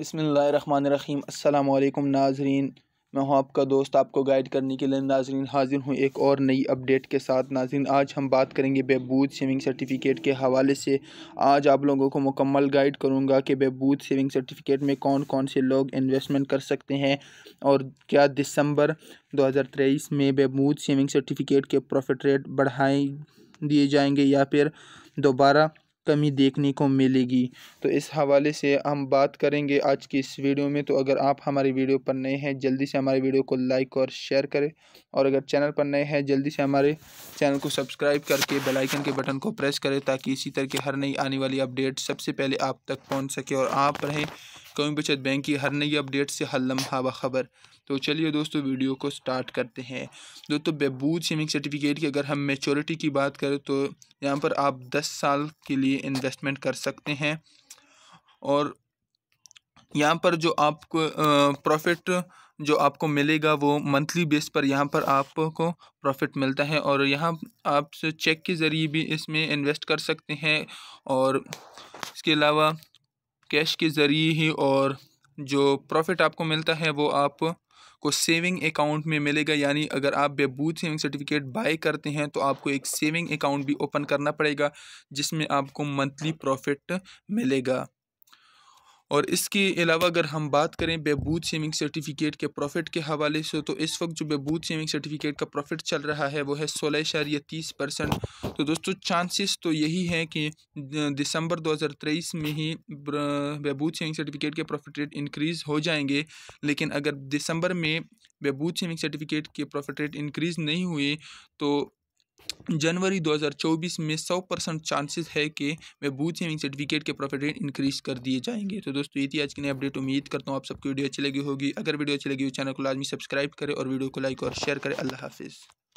बसमीम अल्लाम नाजरीन मैं हूं आपका दोस्त आपको गाइड करने के लिए नाजरीन हाजिर हूं एक और नई अपडेट के साथ नाजरीन आज हम बात करेंगे बेबूद सेविंग सर्टिफिकेट के हवाले से आज आप लोगों को मुकम्मल गाइड करूंगा कि बेबूद सेविंग सर्टिफिकेट में कौन कौन से लोग इन्वेस्टमेंट कर सकते हैं और क्या दिसंबर तेईस में बेबूद सेविंग सर्टिफिकेट के प्रॉफिट रेट बढ़ाए दिए जाएंगे या फिर दोबारा कमी देखने को मिलेगी तो इस हवाले से हम बात करेंगे आज की इस वीडियो में तो अगर आप हमारी वीडियो पर नए हैं जल्दी से हमारी वीडियो को लाइक और शेयर करें और अगर चैनल पर नए हैं जल्दी से हमारे चैनल को सब्सक्राइब करके बेल आइकन के बटन को प्रेस करें ताकि इसी तरह की हर नई आने वाली अपडेट सबसे पहले आप तक पहुंच सके और आप रहें कौमी बचत बैंक की हर नई अपडेट से हर लम्हा व खबर तो चलिए दोस्तों वीडियो को स्टार्ट करते हैं दोस्तों बेबूद सेविंग सर्टिफिकेट की अगर हम मेचोरिटी की बात करें तो यहाँ पर आप दस साल के लिए इन्वेस्टमेंट कर सकते हैं और यहाँ पर जो आपको प्रॉफिट जो आपको मिलेगा वो मंथली बेस पर यहाँ पर आपको प्रॉफिट मिलता है और यहाँ आप चेक के ज़रिए भी इसमें इन्वेस्ट कर सकते हैं और इसके अलावा कैश के ज़रिए ही और जो प्रॉफिट आपको मिलता है वो आप को सेविंग अकाउंट में मिलेगा यानी अगर आप बेबूथ सेविंग सर्टिफिकेट बाय करते हैं तो आपको एक सेविंग अकाउंट भी ओपन करना पड़ेगा जिसमें आपको मंथली प्रॉफिट मिलेगा और इसके अलावा अगर हम बात करें बहबूद सेविंग सर्टिफिकेट के प्रॉफिट के हवाले से तो इस वक्त जो बहबूद सेविंग सर्टिफिकेट का प्रॉफिट चल रहा है वो है सोलह इशारिया तीस परसेंट तो दोस्तों चांसेस तो यही हैं कि दिसंबर 2023 में ही बहबूद सेविंग सर्टिफिकेट के प्रॉफिट रेट इंक्रीज़ हो जाएंगे लेकिन अगर दिसंबर में बहबूद सेविंग सर्टिफिकेट के प्रॉफिट रेट इंक्रीज़ नहीं हुए तो जनवरी 2024 में 100 परसेंट चांसेस है कि मैं बूथ सेविंग सर्टिफिकेट के प्रॉफिट रेट इंक्रीज कर दिए जाएंगे तो दोस्तों ये थी आज की नई अपडेट उम्मीद करता हूँ आप सबकी वीडियो अच्छी लगी होगी अगर वीडियो अच्छी लगी हो चैनल को लाजमी सब्सक्राइब करें और वीडियो को लाइक और शेयर करें अल्लाह हाफिज़